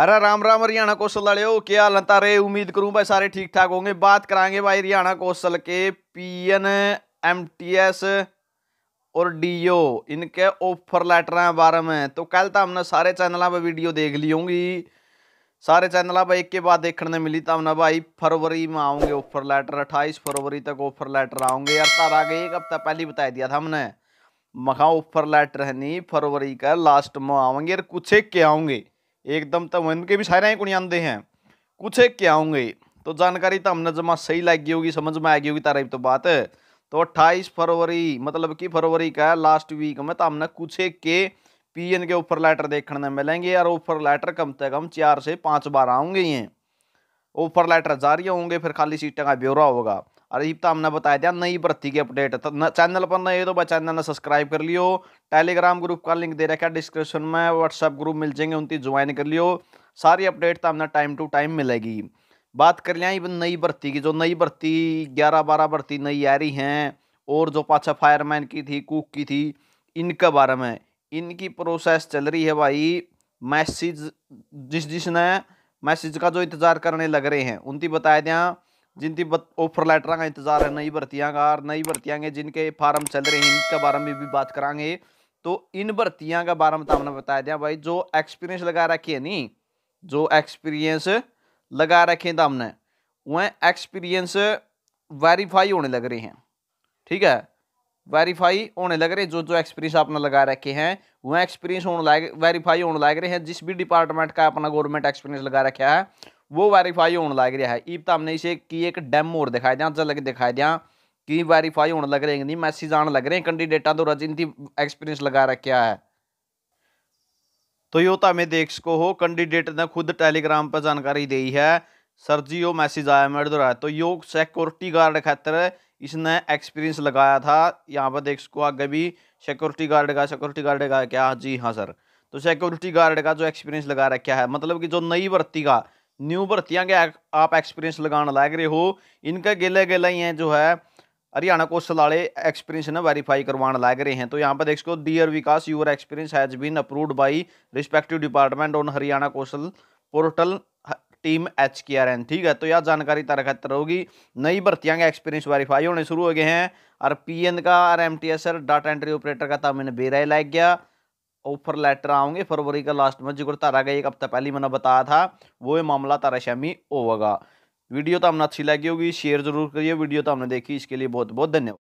अरे राम राम हरियाणा कौशल वाले क्या हाल तारे उम्मीद करूं भाई सारे ठीक ठाक होंगे बात कराएंगे भाई हरियाणा कौशल के पीएन एमटीएस और डीओ इनके ऑफर लेटर बारे में तो कल तो हमने सारे चैनल पर वीडियो देख ली होंगी सारे चैनल पर एक के बाद देखने मिली तो हमने भाई फरवरी में आओगे ऑफर लेटर अट्ठाईस फरवरी तक ऑफर लेटर आओगे यार तारा आगे एक हफ्ता पहले बताया दिया था हमने मखा ऑफर लेटर है नहीं फरवरी का लास्ट में आवेंगे यार कुछ एक के आओगे एकदम तब इनके भी सारे ही आंदे हैं कुछ एक क्या होंगे तो जानकारी तो हमने जमा सही लगी होगी समझ में आएगी होगी तारीफ तो बात है तो अट्ठाईस फरवरी मतलब कि फरवरी का लास्ट वीक में तो हमने कुछ एक के पी एन के ऊपर लेटर देखने में मिलेंगे यार ऑफर लेटर कम से कम चार से पाँच बार आऊँगे ये ऑफर लेटर जारी होंगे फिर खाली सीटें का ब्यौरा होगा अजीब तो हमने बताया था नई भर्ती की अपडेट तो चैनल पर नए तो भाई चैनल ने सब्सक्राइब कर लियो टेलीग्राम ग्रुप का लिंक दे रखा है डिस्क्रिप्शन में व्हाट्सएप ग्रुप मिल जाएंगे उनकी ज्वाइन कर लियो सारी अपडेट तो हमने टाइम टू टाइम मिलेगी बात कर लिया इवन नई भर्ती की जो नई भर्ती ग्यारह बारह भर्ती नई आ रही हैं और जो पाछा फायरमैन की थी कुक की थी इनके बारे में इनकी प्रोसेस चल रही है भाई मैसेज जिस जिसने मैसेज का जो इंतज़ार करने लग रहे हैं उनकी बताया दें जिनकी ऑफर लेटर का इंतजार है नई भर्तियाँ का और नई भर्तियाँ के जिनके फार्म चल रहे हैं इनके बारे में भी बात करांगे तो इन भर्तियाँ के बारे में तो हमने दिया भाई जो एक्सपीरियंस लगा रखी है नी जो एक्सपीरियंस लगा रखे हैं तो हमने वह एक्सपीरियंस वेरीफाई होने लग रहे हैं ठीक है वेरीफाई होने लग रहे जो जो एक्सपीरियंस आपने लगा रखे हैं वह एक्सपीरियंस होने लाए वेरीफाई होने लग रहे हैं जिस भी डिपार्टमेंट का अपना गवर्नमेंट एक्सपीरियंस लगा रखा है वो वेरीफाई होने लग रहा है ईब तो हमने इसे की एक डैम और दिखाई दें झलक दिखाई दें कि वेरीफाई होने लग रहे हैं नहीं मैसेज आने लग रहे हैं कैंडिडेटा द्वारा जिनकी एक्सपीरियंस लगा रखा है तो यो तो हमें देख सको हो कैंडिडेट ने खुद टेलीग्राम पर जानकारी दी है सर जी यो मैसेज आया मेरे द्वारा तो यो सिक्योरिटी गार्ड खातर इसने एक्सपीरियंस लगाया था यहाँ पर देख सको आगे भी सिक्योरिटी गार्ड का सिक्योरिटी गार्ड का क्या हाँ जी हाँ सर तो सिक्योरिटी गार्ड का जो एक्सपीरियंस लगा रखा है मतलब कि जो नई भर्ती का न्यू भर्तियाँ के आप एक्सपीरियंस लगा लाग रहे हो इनका गेले गेला ही हैं जो है हरियाणा कौशल वाले एक्सपीरियंस ना वेरीफाई करवाने लाग रहे हैं तो यहाँ पर देख सको dear Vikas your experience has been approved by respective department on Haryana Kaushal portal team H K R N ठीक है तो यह जानकारी तरह खतर होगी नई भर्तियाँ के एक्सपीरियंस वेरीफाई होने शुरू हो गए हैं और पी एन का और M T S data entry operator का था मैंने बेराय गया ऑफर लेटर आओगे फरवरी का लास्ट में जिक्र तारा का एक हफ्ता पहले मैंने बताया था वो मामला तारा शामी होगा वीडियो तो हमने अच्छी लगी होगी शेयर जरूर करिए वीडियो तो हमने देखी इसके लिए बहुत बहुत धन्यवाद